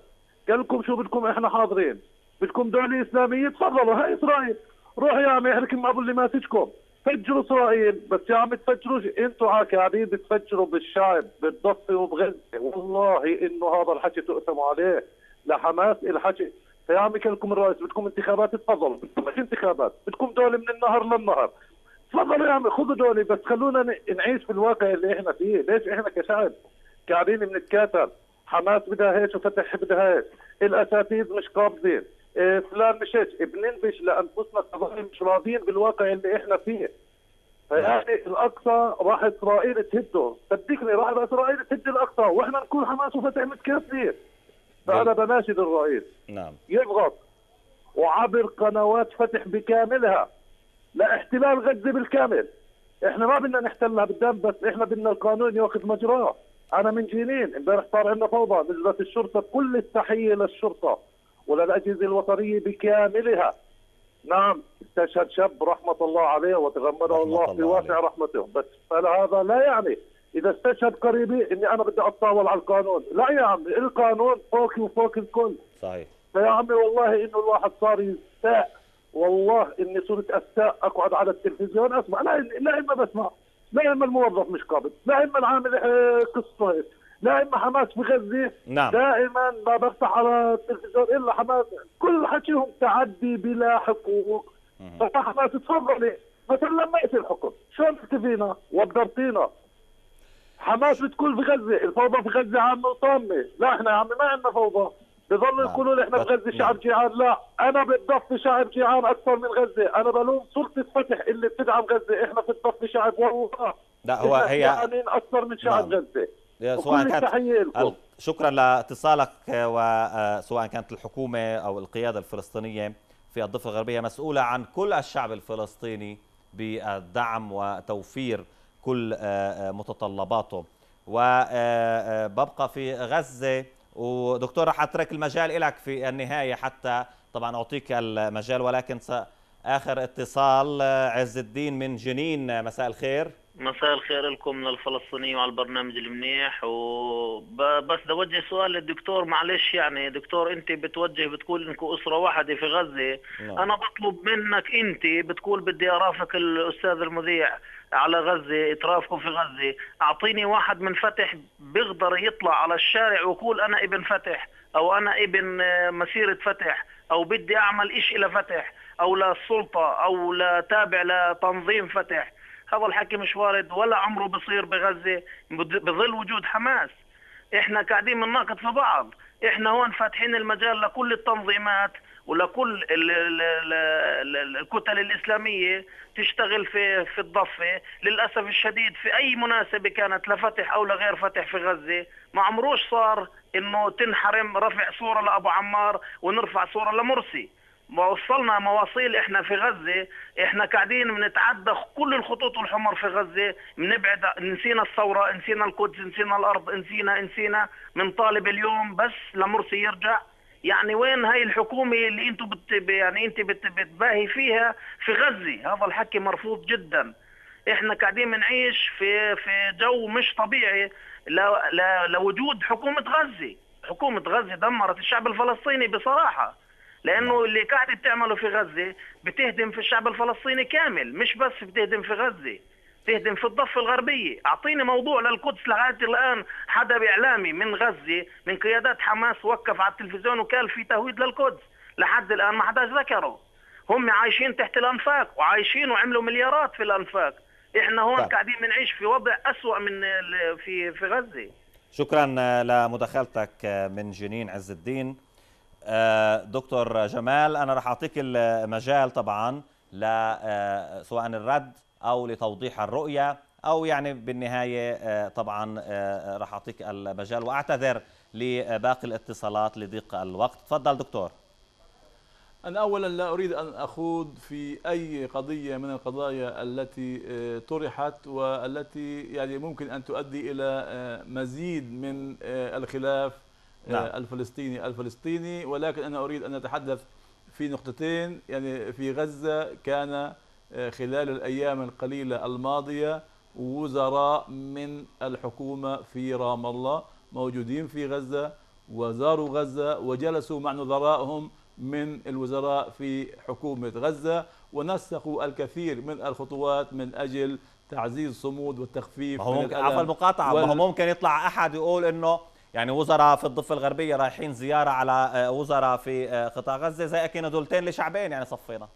لكم شو بدكم احنا حاضرين بدكم دولة إسلامية تفضلوا هاي إسرائيل روح يا عمي احركم أبو اللي ماسككم فجروا اسرائيل بس يا عم تفجروا انتم قاعدين بتفجروا بالشعب بالضفه وبغزه والله انه هذا الحكي تؤثموا عليه لحماس الحكي يا عمي كلكم الرئيس بدكم انتخابات تفضلوا بدكم انتخابات بدكم دولة من النهر للنهر تفضلوا يا عمي خذوا دولة بس خلونا نعيش في الواقع اللي احنا فيه ليش احنا كشعب قاعدين بنتكاتل حماس بدها هيك وفتح بدها هيك الاساتذه مش قابضين إيه، فلان مشيت بننبش لانفسنا كظهر مش راضيين بالواقع اللي احنا فيه فيعني نعم. الاقصى راح اسرائيل تهده صدقني راح اسرائيل تهد الاقصى واحنا نكون حماس وفتح متكافئين فانا نعم. بناشد الرئيس نعم يضغط وعبر قنوات فتح بكاملها لاحتلال غزه بالكامل احنا ما بدنا نحتلها بالدم بس احنا بدنا القانون ياخذ مجراه انا من جنين امبارح صار عندنا فوضى نزلت الشرطه كل التحيه للشرطه وللأجهزة الوطنية بكاملها نعم استشهد شاب رحمة الله عليه وتغمده الله في واسع رحمته بس هذا لا يعني إذا استشهد قريبي إني أنا بدي أتطاول على القانون لا يا عمي القانون فوقي وفوق الكل صحيح فيا عمي والله إنه الواحد صار يستاء والله إني صرت أستاء أقعد على التلفزيون أسمع لا لا إما بسمع لا إما الموظف مش قابل لا إما العامل آه، قصته اما حماس بغزة نعم. دائما ما بفتح على التلفزيون إلا حماس كل حكيهم تعدي بلا حقوق فحماس تفضلي مثلا لما يأتي الحكم شو تكتفينا وتدرتينا حماس في بغزة الفوضى في غزة عامة وطامة لا احنا يا عمي ما عندنا فوضى بضلوا نعم. يقولوا لي احنا بغزه شعب نعم. جيعان لا انا بالضفه شعب جيعان اكثر من غزه انا بلوم سلطه فتح اللي بتدعم غزه احنا في الضفه شعب وراء لا هو هي اكثر من شعب نعم. غزه سواء كانت شكرا لاتصالك وسواء آه، كانت الحكومه او القياده الفلسطينيه في الضفه الغربيه مسؤوله عن كل الشعب الفلسطيني بالدعم وتوفير كل آه، آه، متطلباته وببقى في غزه ودكتور رح اترك المجال لك في النهايه حتى طبعا اعطيك المجال ولكن اخر اتصال عز الدين من جنين مساء الخير مساء الخير لكم للفلسطينيين وعلى البرنامج المنيح وبس بدي اوجه سؤال للدكتور معلش يعني دكتور انت بتوجه بتقول انكم اسره واحده في غزه لا. نعم. انا بطلب منك انت بتقول بدي ارافق الاستاذ المذيع على غزه اترافقه في غزه اعطيني واحد من فتح بيقدر يطلع على الشارع ويقول انا ابن فتح او انا ابن مسيره فتح او بدي اعمل شيء لفتح او للسلطه او لتابع لتنظيم فتح هذا الحكي مش وارد ولا عمره بصير بغزه بظل وجود حماس احنا قاعدين بنناقض في بعض احنا هون فاتحين المجال لكل التنظيمات ولكل الكتل الاسلاميه تشتغل في في الضفه للاسف الشديد في اي مناسبه كانت لفتح او لغير فتح في غزه ما عمروش صار انه تنحرم رفع صوره لابو عمار ونرفع صوره لمرسي وصلنا مواصيل احنا في غزه احنا قاعدين بنتعدى كل الخطوط الحمر في غزه بنبعد نسينا الثوره نسينا القدس نسينا الارض نسينا نسينا بنطالب اليوم بس لمرسي يرجع يعني وين هاي الحكومه اللي انتم بت... يعني انت بت... بتباهي فيها في غزه هذا الحكي مرفوض جدا احنا قاعدين بنعيش في في جو مش طبيعي ل... ل... لوجود حكومه غزه حكومه غزه دمرت الشعب الفلسطيني بصراحه لانه اللي قاعده تعمله في غزه بتهدم في الشعب الفلسطيني كامل مش بس بتهدم في غزه تهدم في الضفة الغربية أعطيني موضوع للقدس لغاية الآن حدا بإعلامي من غزة من قيادات حماس وقف على التلفزيون وقال في تهويد للقدس لحد الآن ما حدا ذكره هم عايشين تحت الأنفاق وعايشين وعملوا مليارات في الأنفاق إحنا هون ف... طيب. قاعدين بنعيش في وضع أسوأ من في في غزة شكرا آه، لمداخلتك آه، من جنين عز الدين آه، دكتور جمال انا راح اعطيك المجال طبعا ل آه، سواء الرد او لتوضيح الرؤيه او يعني بالنهايه آه، طبعا راح اعطيك المجال واعتذر لباقي الاتصالات لضيق الوقت تفضل دكتور أنا أولا لا أريد أن أخوض في أي قضية من القضايا التي طرحت والتي يعني ممكن أن تؤدي إلى مزيد من الخلاف نعم. آه، الفلسطيني الفلسطيني ولكن أنا أريد أن أتحدث في نقطتين يعني في غزة كان آه، خلال الأيام القليلة الماضية وزراء من الحكومة في رام الله موجودين في غزة وزاروا غزة وجلسوا مع نظرائهم من الوزراء في حكومة غزة ونسقوا الكثير من الخطوات من أجل تعزيز صمود والتخفيف من ممكن عفوا المقاطعة وال... ممكن يطلع أحد يقول إنه يعني وزراء في الضفه الغربيه رايحين زياره على آه، وزراء في آه، قطاع غزه زي اكينا دولتين لشعبين يعني صفينا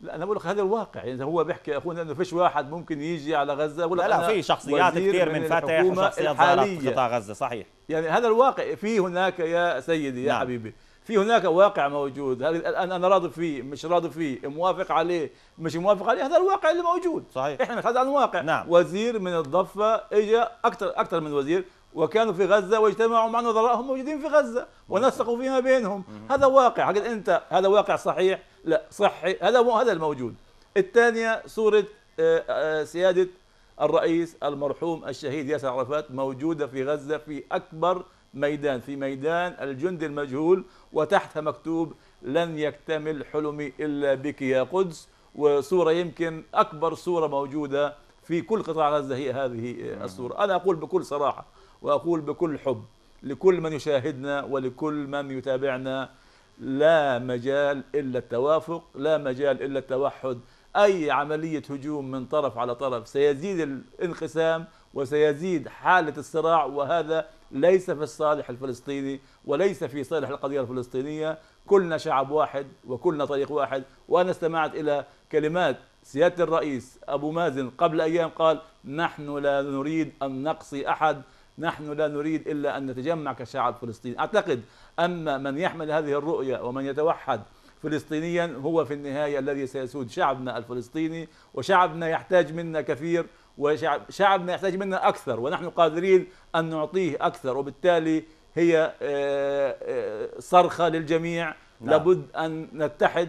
لا انا بقول لك هذا الواقع يعني هو بيحكي اخونا انه فيش واحد ممكن يجي على غزه ولا لا, لا في شخصيات كثير من, من فتح وشخصيات الحالية. في قطاع غزه صحيح يعني هذا الواقع في هناك يا سيدي يا نعم. حبيبي في هناك واقع موجود الان انا راضي فيه مش راضي فيه موافق عليه مش موافق عليه هذا الواقع اللي موجود صحيح احنا بنتحدث عن واقع نعم. وزير من الضفه اجى اكثر اكثر من وزير وكانوا في غزه واجتمعوا مع نظرائهم موجودين في غزه ونسقوا فيما بينهم هذا واقع هل انت هذا واقع صحيح لا صحي هذا هذا الموجود الثانيه صوره آه، آه، سياده الرئيس المرحوم الشهيد ياسر عرفات موجوده في غزه في اكبر ميدان في ميدان الجند المجهول وتحتها مكتوب لن يكتمل حلمي الا بك يا قدس وصوره يمكن اكبر صوره موجوده في كل قطاع غزه هي هذه آه، الصوره انا اقول بكل صراحه وأقول بكل حب لكل من يشاهدنا ولكل من يتابعنا لا مجال إلا التوافق لا مجال إلا التوحد أي عملية هجوم من طرف على طرف سيزيد الانقسام وسيزيد حالة الصراع وهذا ليس في الصالح الفلسطيني وليس في صالح القضية الفلسطينية كلنا شعب واحد وكلنا طريق واحد وأنا استمعت إلى كلمات سيادة الرئيس أبو مازن قبل أيام قال نحن لا نريد أن نقصي أحد نحن لا نريد إلا أن نتجمع كشعب فلسطيني أعتقد أما من يحمل هذه الرؤية ومن يتوحد فلسطينيا هو في النهاية الذي سيسود شعبنا الفلسطيني وشعبنا يحتاج منا كثير وشعب شعبنا يحتاج منا أكثر ونحن قادرين أن نعطيه أكثر وبالتالي هي آه، آه، صرخة للجميع نعم. لابد أن نتحد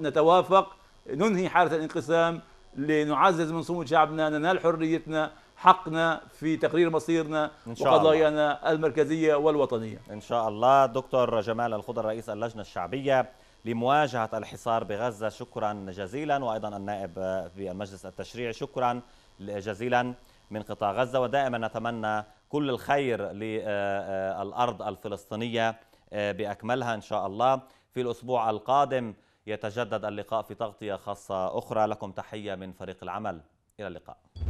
نتوافق ننهي حالة الانقسام لنعزز من صمود شعبنا ننال حريتنا حقنا في تقرير مصيرنا إن شاء وقضايانا الله. المركزية والوطنية إن شاء الله دكتور جمال الخضر رئيس اللجنة الشعبية لمواجهة الحصار بغزة شكرا جزيلا وأيضا النائب في المجلس التشريعي شكرا جزيلا من قطاع غزة ودائما نتمنى كل الخير للأرض الفلسطينية بأكملها إن شاء الله في الأسبوع القادم يتجدد اللقاء في تغطية خاصة أخرى لكم تحية من فريق العمل إلى اللقاء